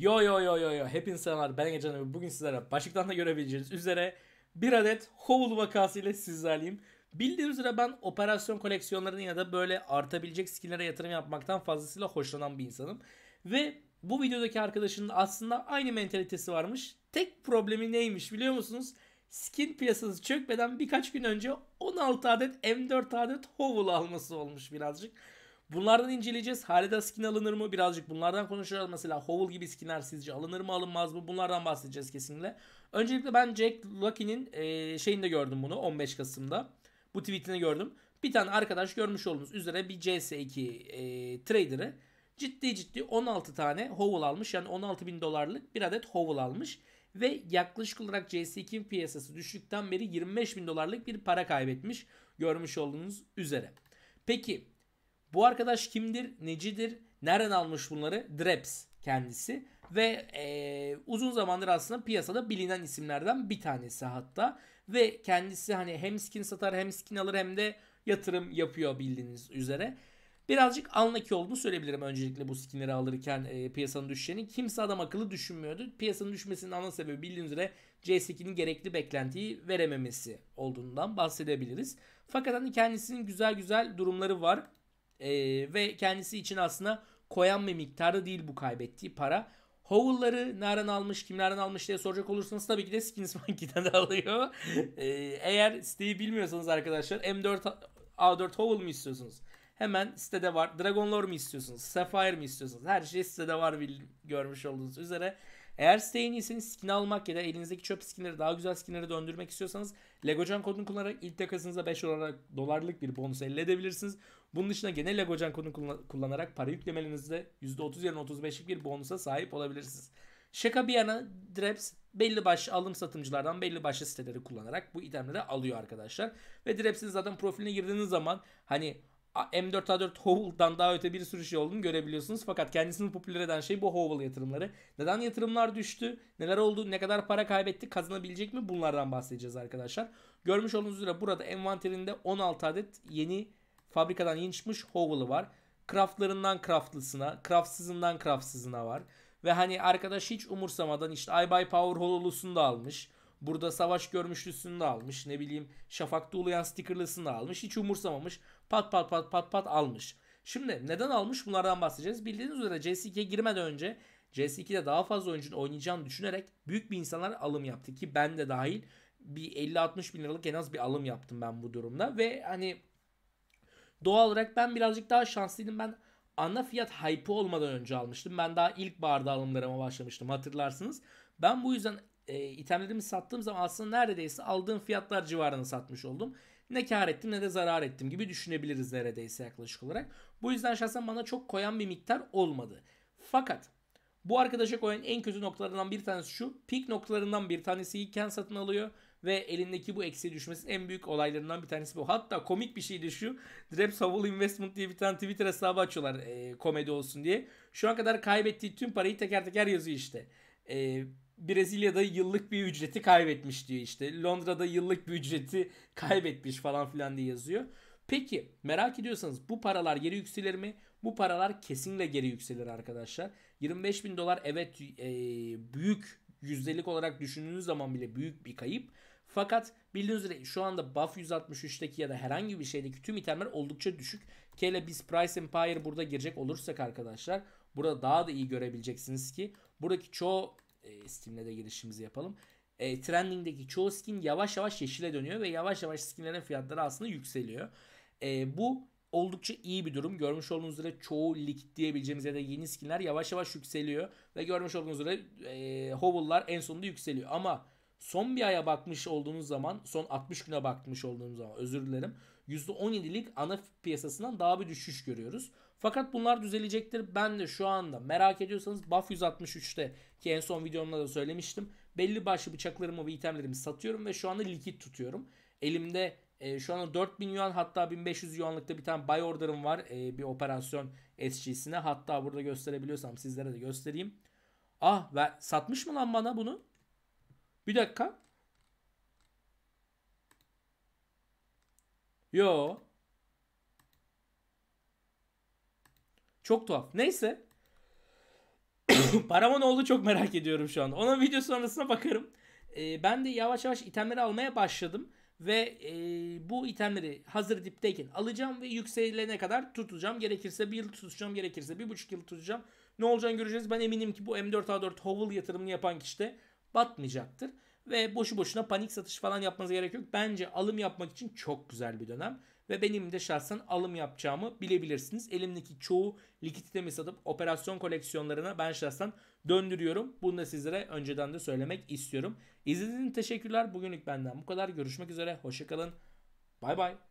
Yo yo yo yo yo. hep insanlar Ben Ece Bugün sizlere başlıktan da görebileceğiniz üzere bir adet Howl vakası ile sizlerleyim. Bildiğiniz üzere ben operasyon koleksiyonlarını ya da böyle artabilecek skinlere yatırım yapmaktan fazlasıyla hoşlanan bir insanım. Ve bu videodaki arkadaşının aslında aynı mentalitesi varmış. Tek problemi neymiş biliyor musunuz? Skin piyasası çökmeden birkaç gün önce 16 adet M4 adet Howl alması olmuş birazcık. Bunlardan inceleyeceğiz. Halide skin alınır mı? Birazcık bunlardan konuşacağız. Mesela Hovel gibi skinler sizce alınır mı alınmaz mı? Bunlardan bahsedeceğiz kesinlikle. Öncelikle ben Jack Lucky'nin e, şeyinde gördüm bunu 15 Kasım'da. Bu tweetini gördüm. Bir tane arkadaş görmüş olduğunuz üzere bir CS2 e, trader'ı ciddi ciddi 16 tane Hovel almış. Yani 16 bin dolarlık bir adet Hovel almış. Ve yaklaşık olarak CS2 piyasası düştükten beri 25 bin dolarlık bir para kaybetmiş. Görmüş olduğunuz üzere. Peki bu arkadaş kimdir? Necidir? Nereden almış bunları? Dreps kendisi ve e, uzun zamandır aslında piyasada bilinen isimlerden bir tanesi hatta ve kendisi hani hem skin satar hem skin alır hem de yatırım yapıyor bildiğiniz üzere. Birazcık anlaki olduğunu söyleyebilirim öncelikle bu skinleri alırken e, piyasanın düşeceğini. Kimse adam akıllı düşünmüyordu. Piyasanın düşmesinin ana sebebi bildiğiniz üzere C8'in gerekli beklentiyi verememesi olduğundan bahsedebiliriz. Fakat hani kendisinin güzel güzel durumları var. E, ve kendisi için aslında koyan bir miktarı değil bu kaybettiği para. Howell'ları nereden almış, kimlerden almış diye soracak olursanız tabii ki de Skins Monkey'den alıyor. Ee, eğer siteyi bilmiyorsanız arkadaşlar M4 A4 Howell mu istiyorsunuz? Hemen sitede var. Dragon Lore mu istiyorsunuz? Sapphire mi istiyorsunuz? Her şey sitede var görmüş olduğunuz üzere. Eğer siteye en iyisiniz skin almak ya da elinizdeki çöp skinleri daha güzel skinleri döndürmek istiyorsanız Legocan kodunu kullanarak ilk takasınıza 5 olarak dolarlık bir bonus elde edebilirsiniz. Bunun dışında gene Legocan kodunu kullanarak para yüklemelerinizde %30 yerine 35'lik bir bonusa sahip olabilirsiniz. Şaka bir yana Dreps belli başlı alım satımcılardan belli başlı siteleri kullanarak bu itemleri alıyor arkadaşlar. Ve Dreps'in zaten profiline girdiğiniz zaman hani M4A4 Howell'dan daha öte bir sürü şey olduğunu görebiliyorsunuz. Fakat kendisini popüler eden şey bu Howell yatırımları. Neden yatırımlar düştü? Neler oldu? Ne kadar para kaybetti? Kazanabilecek mi? Bunlardan bahsedeceğiz arkadaşlar. Görmüş olduğunuz üzere burada envanterinde 16 adet yeni fabrikadan yeni çıkmış Howell'ı var. Craftlarından craftlısına, craftsızından craftsızına var. Ve hani arkadaş hiç umursamadan işte I Buy Power Hollow'lusunu da almış. Burada savaş görmüşlüsünü de almış. Ne bileyim Şafak'ta uluyan stickerlısını da almış. Hiç umursamamış. Pat pat pat pat pat almış. Şimdi neden almış bunlardan bahsedeceğiz. Bildiğiniz üzere CS2'ye girmeden önce CS2'de daha fazla oyuncunun oynayacağını düşünerek büyük bir insanlar alım yaptı ki ben de dahil bir 50-60 bin liralık en az bir alım yaptım ben bu durumda ve hani doğal olarak ben birazcık daha şanslıydım. Ben ana fiyat hype'ı olmadan önce almıştım. Ben daha ilk barda alımlarıma başlamıştım hatırlarsınız. Ben bu yüzden e, itemlerimi sattığım zaman aslında neredeyse aldığım fiyatlar civarını satmış oldum. Ne kar ettim ne de zarar ettim gibi düşünebiliriz neredeyse yaklaşık olarak. Bu yüzden şahsen bana çok koyan bir miktar olmadı. Fakat bu arkadaşa koyan en kötü noktalarından bir tanesi şu. Pik noktalarından bir tanesi iken satın alıyor. Ve elindeki bu eksiye düşmesinin en büyük olaylarından bir tanesi bu. Hatta komik bir şey de şu. Draps Havul Investment diye bir tane Twitter hesabı açıyorlar e, komedi olsun diye. Şu an kadar kaybettiği tüm parayı teker teker yazıyor işte e, Brezilya'da yıllık bir ücreti kaybetmiş diyor işte. Londra'da yıllık bir ücreti kaybetmiş falan filan diye yazıyor. Peki merak ediyorsanız bu paralar geri yükselir mi? Bu paralar kesinle geri yükselir arkadaşlar. 25 bin dolar evet e, büyük yüzdelik olarak düşündüğünüz zaman bile büyük bir kayıp. Fakat bildiğiniz üzere şu anda Buff 163'teki ya da herhangi bir şeydeki tüm itemler oldukça düşük. Hele biz Price Empire burada girecek olursak arkadaşlar Burada daha da iyi görebileceksiniz ki buradaki çoğu e, Steam'le de girişimizi yapalım. E, trending'deki çoğu skin yavaş yavaş yeşile dönüyor ve yavaş yavaş skinlerin fiyatları aslında yükseliyor. E, bu oldukça iyi bir durum. Görmüş olduğunuz üzere çoğu lik diyebileceğimiz ya da yeni skinler yavaş yavaş yükseliyor. Ve görmüş olduğunuz üzere e, hovel'lar en sonunda yükseliyor. Ama son bir aya bakmış olduğunuz zaman, son 60 güne bakmış olduğunuz zaman özür dilerim. %17'lik ana piyasasından daha bir düşüş görüyoruz. Fakat bunlar düzelecektir. Ben de şu anda merak ediyorsanız BAF 163'te ki en son videomda da söylemiştim. Belli başlı bıçaklarımı ve itemlerimi satıyorum ve şu anda likit tutuyorum. Elimde e, şu anda 4000 yuan hatta 1500 yuanlıkta bir tane buy order'ım var. E, bir operasyon SG'sine. Hatta burada gösterebiliyorsam sizlere de göstereyim. Ah ve satmış mı lan bana bunu? Bir dakika. Yo. Çok tuhaf. Neyse. Paramon oldu çok merak ediyorum şu anda. Onun video sonrasına bakarım. Ee, ben de yavaş yavaş itemleri almaya başladım. Ve e, bu itemleri hazır dipteyken alacağım ve yükselene kadar tutacağım. Gerekirse bir yıl tutacağım, gerekirse bir buçuk yıl tutacağım. Ne olacağını göreceğiz. Ben eminim ki bu M4A4 Hovel yatırımını yapan kişi de batmayacaktır. Ve boşu boşuna panik satış falan yapmanıza gerek yok. Bence alım yapmak için çok güzel bir dönem. Ve benim de şahsen alım yapacağımı bilebilirsiniz. Elimdeki çoğu likiditemi satıp operasyon koleksiyonlarına ben şahsen döndürüyorum. Bunu da sizlere önceden de söylemek istiyorum. İzlediğiniz için teşekkürler. Bugünlük benden bu kadar. Görüşmek üzere. Hoşçakalın. Bay bay.